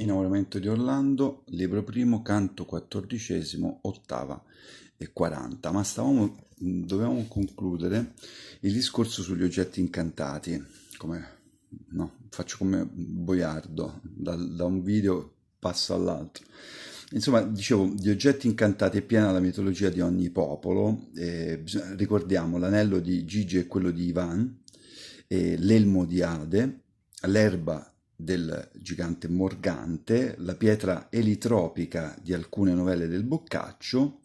Innamoramento di Orlando, libro primo, canto quattordicesimo, ottava e quaranta. Ma stavamo, dovevamo concludere il discorso sugli oggetti incantati, come, no, faccio come boiardo, da, da un video passo all'altro. Insomma, dicevo, di oggetti incantati è piena la mitologia di ogni popolo, eh, ricordiamo l'anello di Gigi e quello di Ivan, eh, l'elmo di Ade, l'erba di del gigante Morgante, la pietra elitropica di alcune novelle del Boccaccio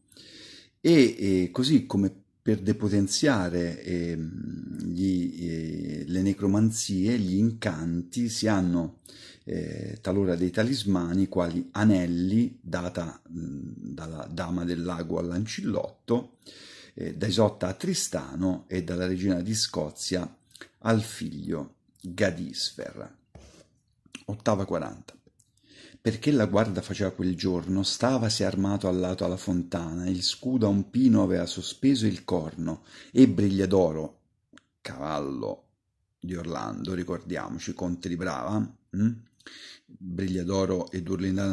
e, e così come per depotenziare eh, gli, eh, le necromanzie, gli incanti, si hanno eh, talora dei talismani quali anelli, data mh, dalla Dama del Lago all'Ancillotto, eh, da Isotta a Tristano e dalla Regina di Scozia al figlio Gadisfer ottava quaranta. Perché la guarda faceva quel giorno, stavasi armato al lato alla fontana, il scudo a un pino aveva sospeso il corno, e Brigliadoro, cavallo di Orlando, ricordiamoci, conte di Brava, mh? Hm? Briglia d'Oro ed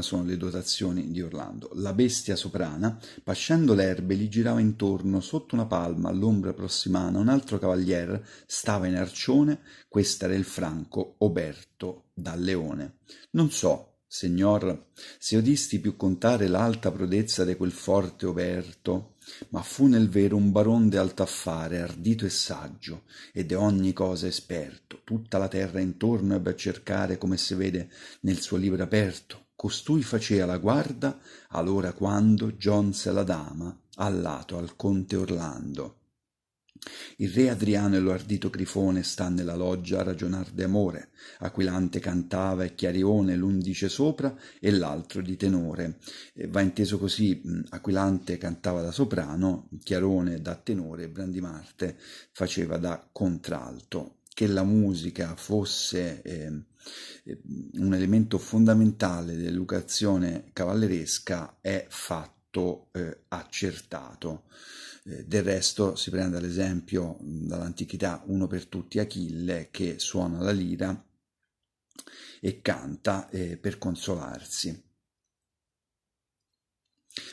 sono le dotazioni di Orlando. La bestia soprana, pascendo l'erbe, gli girava intorno, sotto una palma, all'ombra prossimana, un altro cavalier stava in arcione, questo era il franco Oberto dal Leone. Non so Signor, se odisti più contare l'alta prodezza di quel forte oberto, ma fu nel vero un baron de alt'affare, ardito e saggio, e de ogni cosa esperto, tutta la terra intorno ebbe a cercare, come si vede nel suo libro aperto. Costui facea la guarda all'ora quando giunse la dama allato al conte Orlando il re Adriano e lo ardito Grifone stanno nella loggia a ragionar d'amore, Aquilante cantava e Chiarione l'un dice sopra e l'altro di tenore. Eh, va inteso così, mm, Aquilante cantava da soprano, Chiarone da tenore e Brandimarte faceva da contralto. Che la musica fosse ehm, eh, un elemento fondamentale dell'educazione cavalleresca è fatto fatto eh, accertato. Eh, del resto si prende l'esempio dall'antichità uno per tutti Achille che suona la lira e canta eh, per consolarsi.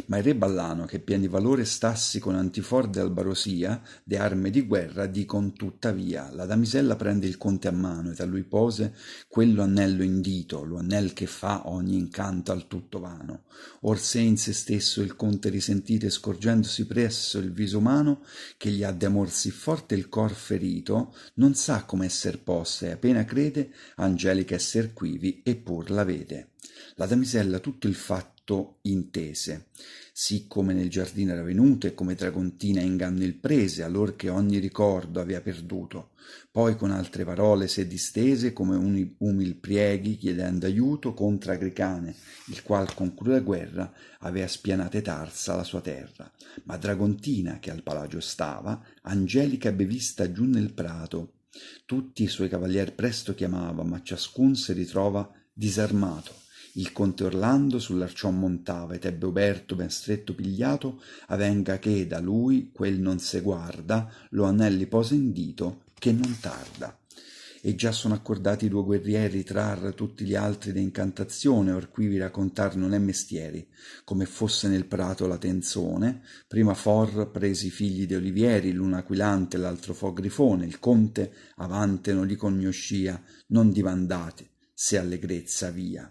Ma il re Ballano, che pien di valore stassi con antifor albarosia, de arme di guerra, dicon tuttavia, la damisella prende il conte a mano, ed a lui pose quello anello in dito, lo anel che fa ogni incanto al tutto vano. Or se in se stesso il conte risentite, scorgendosi presso il viso umano, che gli ha d'amor sì forte il cor ferito, non sa come esser possa, e appena crede, angelica esser quivi, e pur la vede. La damisella tutto il fatto molto intese. Siccome nel giardino era venuto e come Tragontina inganno il prese, allor che ogni ricordo avea perduto. Poi con altre parole se distese come un umil prieghi chiedendo aiuto contro Agricane, il qual con cruda guerra avea spianate Tarsa la sua terra. Ma Dragontina, che al palagio stava, Angelica ebbe vista giù nel prato, tutti i suoi cavalier presto chiamava, ma ciascun si ritrova disarmato il conte Orlando sull'arciò montava ed ebbe Oberto ben stretto pigliato, avenga che da lui quel non se guarda, lo anelli posa in dito, che non tarda. E già sono accordati i due guerrieri trar tutti gli altri d'incantazione, or quivi raccontar non è mestieri, come fosse nel prato la tenzone, prima for presi i figli de olivieri, l'uno aquilante, l'altro fo grifone, il conte avante non li cognoscia, non divandate, se allegrezza via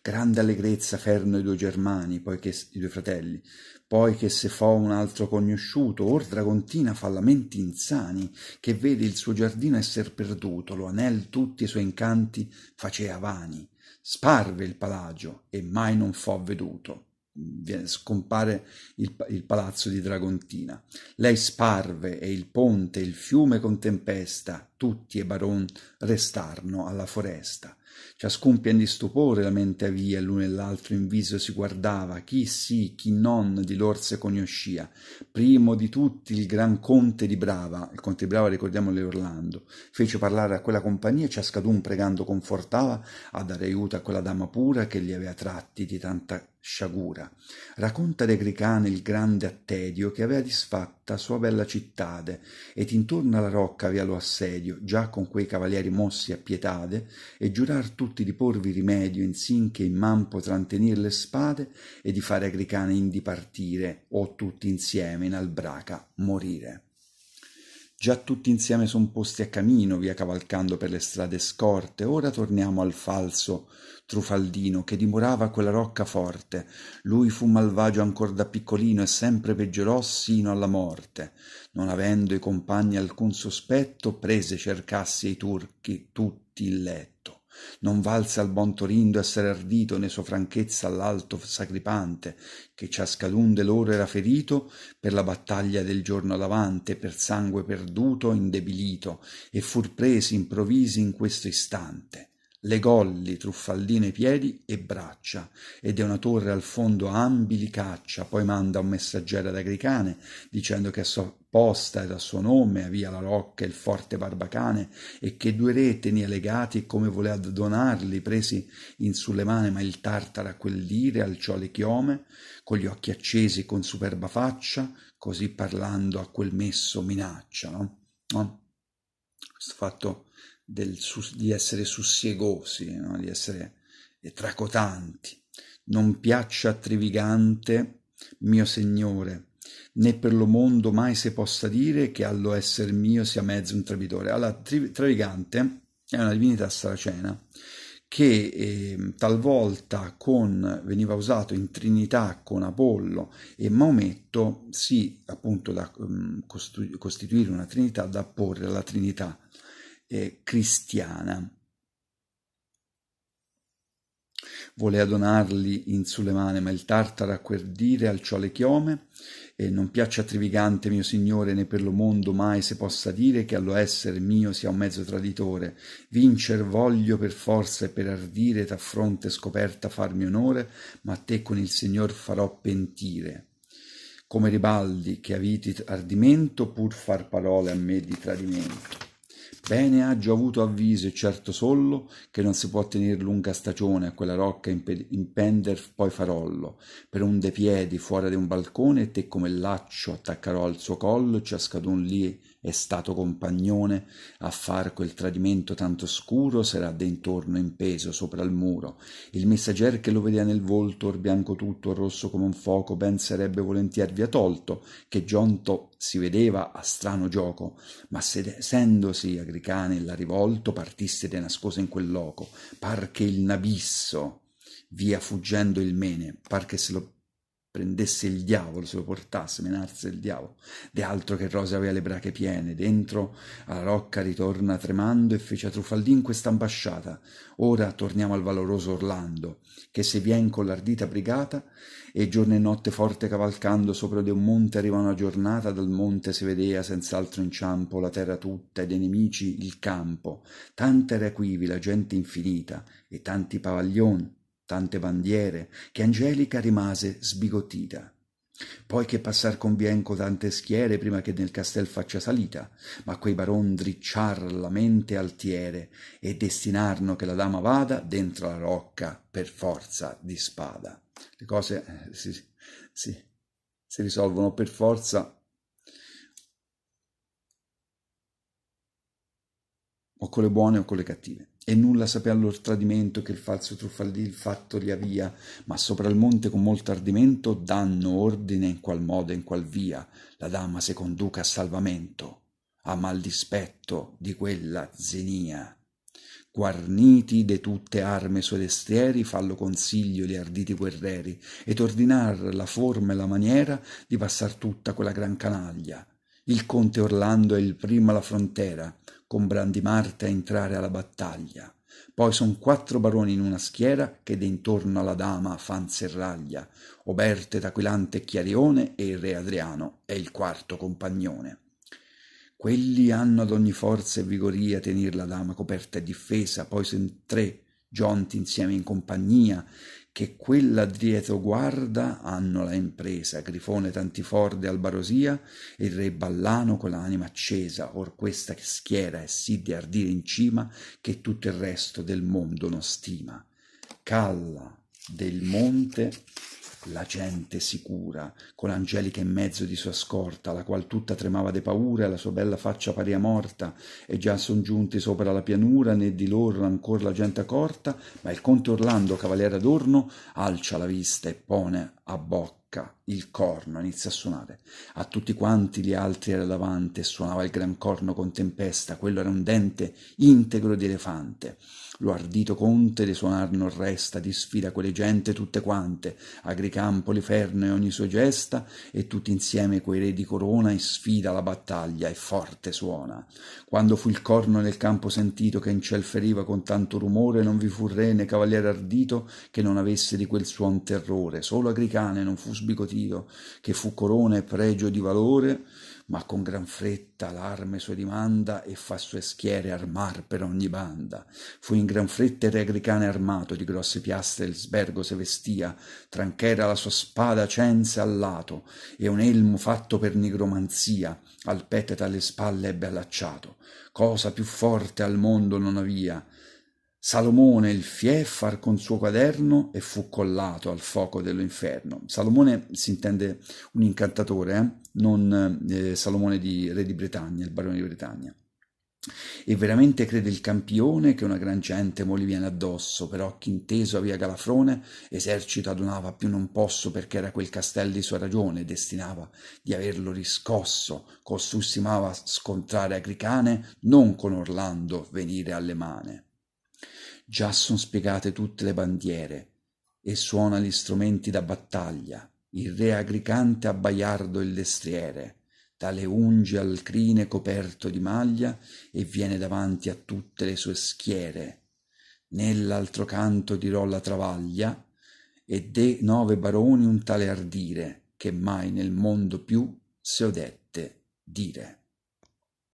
Grande allegrezza ferno i due Germani, poiché, i due fratelli, poi che se fo un altro conosciuto, or dragontina fa lamenti insani, che vede il suo giardino esser perduto, lo anel tutti i suoi incanti facea vani, sparve il palagio e mai non fo veduto. Scompare il, il palazzo di Dragontina. Lei sparve e il ponte, il fiume con tempesta, tutti e Baron restarono alla foresta. Ciascun pien di stupore la mente via l'uno e l'altro in viso si guardava, chi sì, chi non di lor se conoscia. Primo di tutti il gran conte di Brava, il conte di Brava ricordiamole Orlando, fece parlare a quella compagnia, ciascadun pregando confortava a dare aiuto a quella dama pura che li aveva tratti di tanta sciagura. Racconta ad Agricane il grande Attedio che aveva disfatto fatta sua bella cittade, e intorno alla rocca via lo assedio, già con quei cavalieri mossi a pietade, e giurar tutti di porvi rimedio insin che in man potran tenir le spade, e di fare agricane indi partire, o tutti insieme in albraca morire. Già tutti insieme son posti a camino, via cavalcando per le strade scorte. Ora torniamo al falso Trufaldino che dimorava quella rocca forte. Lui fu malvagio ancor da piccolino e sempre peggiorò sino alla morte. Non avendo i compagni alcun sospetto, prese cercassi ai turchi tutti il letto non valse al buon Torindo esser ardito ne sua franchezza all'alto sacripante, che ciascadun de loro era ferito per la battaglia del giorno davante, per sangue perduto, indebilito, e fur presi improvvisi in questo istante le golli, truffaldine piedi e braccia, ed è una torre al fondo ambi li caccia, poi manda un messaggero ad Agricane, dicendo che a sua posta ed a suo nome via la rocca e il forte barbacane, e che due re tenia legati e come voleva donarli, presi in sulle mani, ma il tartaro a quell'ire alciò le chiome, con gli occhi accesi con superba faccia, così parlando a quel messo minaccia, no? no? Questo fatto del, di essere sussiegosi, no? di essere tracotanti. Non piaccia a Trivigante, mio Signore, né per lo mondo mai si possa dire che allo esser mio sia mezzo un traditore. Allora, Trivigante è una divinità saracena che eh, talvolta con, veniva usato in Trinità con Apollo e Maometto, sì, appunto da um, costituire una Trinità, da apporre alla Trinità eh, cristiana. Volea donarli in sulle mani, ma il tartaro a quel dire alciò le chiome, e non piaccia a Trivigante, mio signore, né per lo mondo mai se possa dire che allo essere mio sia un mezzo traditore. Vincer voglio per forza e per ardire, t'affronte scoperta farmi onore, ma a te con il Signor farò pentire come Ribaldi che aviti ardimento pur far parole a me di tradimento. Bene ha avuto avviso e certo sollo che non si può tenere lunga stagione a quella rocca impender poi farollo. Per un de piedi fuori di un balcone e te come laccio attaccarò al suo collo ciascadun lì è stato compagnone a far quel tradimento tanto scuro sarà d'intorno impeso sopra il muro il messagger che lo vedea nel volto or bianco tutto or rosso come un foco ben sarebbe volentier via tolto che giunto si vedeva a strano gioco ma sedendosi agricane l'ha rivolto partisse de nascoso in quel loco par che il nabisso via fuggendo il mene par che se lo prendesse il diavolo, se lo portasse, menasse il diavolo. De altro che Rose aveva le brache piene, dentro alla rocca ritorna tremando e fece a Truffaldin questa ambasciata. Ora torniamo al valoroso Orlando, che se vien con l'ardita brigata, e giorno e notte forte cavalcando sopra di un monte arriva una giornata, dal monte si vedea senz'altro inciampo la terra tutta e dei nemici il campo, tanta era quivi la gente infinita, e tanti pavaglioni, tante bandiere, che Angelica rimase sbigottita. Poi che passar convien co tante schiere prima che nel castel faccia salita, ma quei baron dricciar la mente altiere e destinarno che la dama vada dentro la rocca per forza di spada. Le cose si, eh, si, si risolvono per forza o con le buone o con le cattive e nulla sapea lor tradimento che il falso truffaldil fatto gli avia, ma sopra il monte con molto ardimento danno ordine in qual modo e in qual via la dama se conduca a salvamento, a mal dispetto di quella zenia. Guarniti de tutte arme suoi destrieri, fallo consiglio gli arditi guerrieri, ed ordinar la forma e la maniera di passar tutta quella gran canaglia. Il conte Orlando è il primo alla frontera, con Brandimarte a entrare alla battaglia. Poi son quattro baroni in una schiera che d'intorno alla dama fan serraglia, Oberte, Taquilante e Chiarione e il re Adriano è il quarto compagnone. Quelli hanno ad ogni forza e vigoria tenir la dama coperta e difesa, poi son tre, giunti insieme in compagnia, che quella dietro guarda hanno la impresa, Grifone Tantiforde Albarosia e il re Ballano con l'anima accesa, or questa schiera è sì di ardire in cima che tutto il resto del mondo non stima. Calla del monte la gente sicura, con Angelica in mezzo di sua scorta, la qual tutta tremava de paura, la sua bella faccia parea morta, e già son giunti sopra la pianura, né di loro ancor la gente accorta, ma il conte Orlando, cavaliere adorno, alcia la vista e pone abbocca il corno, inizia a suonare. A tutti quanti gli altri era davanti e suonava il gran corno con tempesta, quello era un dente integro di elefante. Lo ardito conte di suonar non resta, di sfida quelle gente tutte quante, Agricampo, Liferno e ogni sua gesta, e tutti insieme quei re di corona e sfida la battaglia e forte suona. Quando fu il corno nel campo sentito che in ciel feriva con tanto rumore, non vi fu re né cavaliere ardito che non avesse di quel suon terrore, solo Agricampo cane non fu sbigotito, che fu corona e pregio di valore, ma con gran fretta l'arme sua dimanda e fa sue schiere armar per ogni banda. Fu in gran fretta il re agricane armato, di grosse piastre il sbergo se vestia, tranch'era la sua spada cense al lato, e un elmo fatto per nigromanzia, al petto e dalle spalle ebbe allacciato. Cosa più forte al mondo non avia. Salomone il Fiè far con suo quaderno e fu collato al fuoco dell'inferno. Salomone si intende un incantatore, eh? non eh, Salomone di re di Bretagna, il barone di Bretagna. E veramente crede il campione che una gran gente mo gli viene addosso, però chi inteso via Galafrone esercito adunava più non posso perché era quel castello di sua ragione, destinava di averlo riscosso, costù simava scontrare Agricane, non con Orlando venire alle mane. Già son spiegate tutte le bandiere e suona gli strumenti da battaglia, il re agricante abbaiardo il destriere, tale unge al crine coperto di maglia e viene davanti a tutte le sue schiere. Nell'altro canto dirò la travaglia e de nove baroni un tale ardire che mai nel mondo più se odette dire.